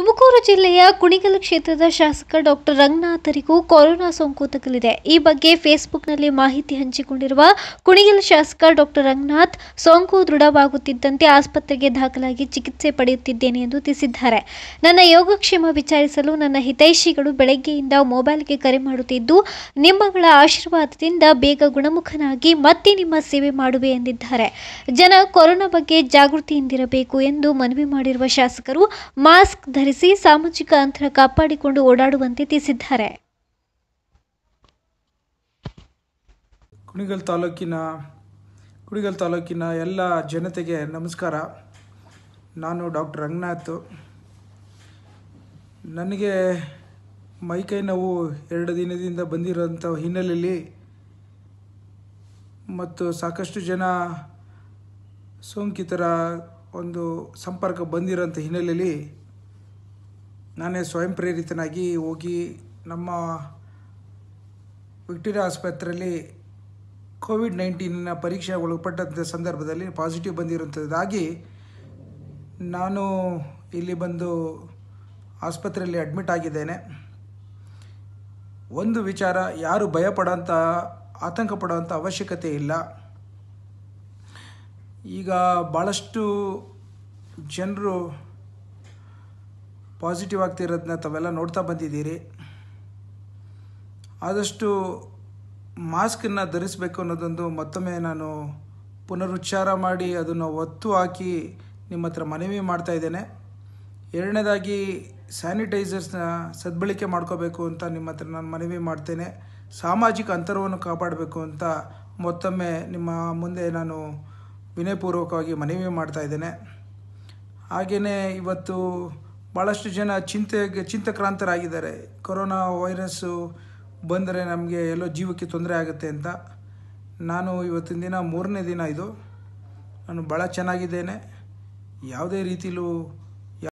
ತುಮಕೂರು ಜಿಲ್ಲೆಯ ಕುಣಿಗಲ್ ಕ್ಷೇತ್ರದ ಶಾಸಕ ಡಾಕ್ಟರ್ ರಂಗನಾಥರಿಗೂ ಕೊರೋನಾ ಸೋಂಕು ತಗುಲಿದೆ ಈ ಬಗ್ಗೆ ಫೇಸ್ಬುಕ್ನಲ್ಲಿ ಮಾಹಿತಿ ಹಂಚಿಕೊಂಡಿರುವ ಕುಣಿಗಲ್ ಶಾಸಕ ಡಾಕ್ಟರ್ ರಂಗನಾಥ್ ಸೋಂಕು ದೃಢವಾಗುತ್ತಿದ್ದಂತೆ ಆಸ್ಪತ್ರೆಗೆ ದಾಖಲಾಗಿ ಚಿಕಿತ್ಸೆ ಪಡೆಯುತ್ತಿದ್ದೇನೆ ಎಂದು ತಿಳಿಸಿದ್ದಾರೆ ನನ್ನ ಯೋಗಕ್ಷೇಮ ವಿಚಾರಿಸಲು ನನ್ನ ಹಿತೈಷಿಗಳು ಬೆಳಗ್ಗೆಯಿಂದ ಮೊಬೈಲ್ಗೆ ಕರೆ ಮಾಡುತ್ತಿದ್ದು ನಿಮ್ಮಗಳ ಆಶೀರ್ವಾದದಿಂದ ಬೇಗ ಗುಣಮುಖನಾಗಿ ಮತ್ತೆ ನಿಮ್ಮ ಸೇವೆ ಮಾಡುವೆ ಎಂದಿದ್ದಾರೆ ಜನ ಕೊರೋನಾ ಬಗ್ಗೆ ಜಾಗೃತಿಯಿಂದಿರಬೇಕು ಎಂದು ಮನವಿ ಮಾಡಿರುವ ಶಾಸಕರು ಮಾಸ್ಕ್ ಧರಿಸಿ ಸಿ ಸಾಮಾಜಿಕ ಅಂತರ ಕಾಪಾಡಿಕೊಂಡು ಓಡಾಡುವಂತೆ ತಿಳಿಸಿದ್ದಾರೆ ಕುಣಿಗಲ್ ತಾಲೂಕಿನ ಕುಣಿಗಲ್ ತಾಲೂಕಿನ ಎಲ್ಲ ಜನತೆಗೆ ನಮಸ್ಕಾರ ನಾನು ಡಾಕ್ಟರ್ ರಂಗನಾಥ್ ನನಗೆ ಮೈಕೈ ನೋವು ಎರಡು ದಿನದಿಂದ ಬಂದಿರೋಂಥ ಹಿನ್ನೆಲೆಯಲ್ಲಿ ಮತ್ತು ಸಾಕಷ್ಟು ಜನ ಸೋಂಕಿತರ ಒಂದು ಸಂಪರ್ಕ ಬಂದಿರೋಂಥ ಹಿನ್ನೆಲೆಯಲ್ಲಿ ನಾನೇ ಸ್ವಯಂ ಪ್ರೇರಿತನಾಗಿ ಹೋಗಿ ನಮ್ಮ ವಿಕ್ಟೋರಿಯಾ ಆಸ್ಪತ್ರೆಯಲ್ಲಿ ಕೋವಿಡ್ ನೈನ್ಟೀನಿನ ಪರೀಕ್ಷೆ ಒಳಪಟ್ಟಂಥ ಸಂದರ್ಭದಲ್ಲಿ ಪಾಸಿಟಿವ್ ಬಂದಿರುವಂಥದ್ದಾಗಿ ನಾನು ಇಲ್ಲಿ ಬಂದು ಆಸ್ಪತ್ರೆಯಲ್ಲಿ ಅಡ್ಮಿಟ್ ಆಗಿದ್ದೇನೆ ಒಂದು ವಿಚಾರ ಯಾರು ಭಯಪಡೋಂಥ ಆತಂಕ ಪಡೋವಂಥ ಅವಶ್ಯಕತೆ ಇಲ್ಲ ಈಗ ಭಾಳಷ್ಟು ಜನರು ಪಾಸಿಟಿವ್ ಆಗ್ತಿರೋದನ್ನ ತಾವೆಲ್ಲ ನೋಡ್ತಾ ಬಂದಿದ್ದೀರಿ ಆದಷ್ಟು ಮಾಸ್ಕನ್ನು ಧರಿಸಬೇಕು ಅನ್ನೋದೊಂದು ಮತ್ತೊಮ್ಮೆ ನಾನು ಪುನರುಚ್ಚಾರ ಮಾಡಿ ಅದನ್ನು ಒತ್ತು ಹಾಕಿ ನಿಮ್ಮ ಹತ್ರ ಮನವಿ ಮಾಡ್ತಾ ಇದ್ದೇನೆ ಎರಡನೇದಾಗಿ ಸ್ಯಾನಿಟೈಸರ್ಸ್ನ ಸದ್ಬಳಕೆ ಮಾಡ್ಕೋಬೇಕು ಅಂತ ನಿಮ್ಮ ಹತ್ರ ನಾನು ಮನವಿ ಮಾಡ್ತೇನೆ ಸಾಮಾಜಿಕ ಅಂತರವನ್ನು ಕಾಪಾಡಬೇಕು ಅಂತ ಮತ್ತೊಮ್ಮೆ ನಿಮ್ಮ ಮುಂದೆ ನಾನು ವಿನಯಪೂರ್ವಕವಾಗಿ ಮನವಿ ಮಾಡ್ತಾ ಇದ್ದೇನೆ ಹಾಗೆಯೇ ಇವತ್ತು ಭಾಳಷ್ಟು ಜನ ಚಿಂತೆಗೆ ಚಿಂತಕ್ರಾಂತರಾಗಿದ್ದಾರೆ ಕೊರೋನಾ ವೈರಸ್ಸು ಬಂದರೆ ನಮಗೆ ಎಲ್ಲೋ ಜೀವಕ್ಕೆ ತೊಂದರೆ ಆಗುತ್ತೆ ಅಂತ ನಾನು ಇವತ್ತಿನ ದಿನ ಮೂರನೇ ದಿನ ಇದು ನಾನು ಭಾಳ ಚೆನ್ನಾಗಿದ್ದೇನೆ ಯಾವುದೇ ರೀತಿಲೂ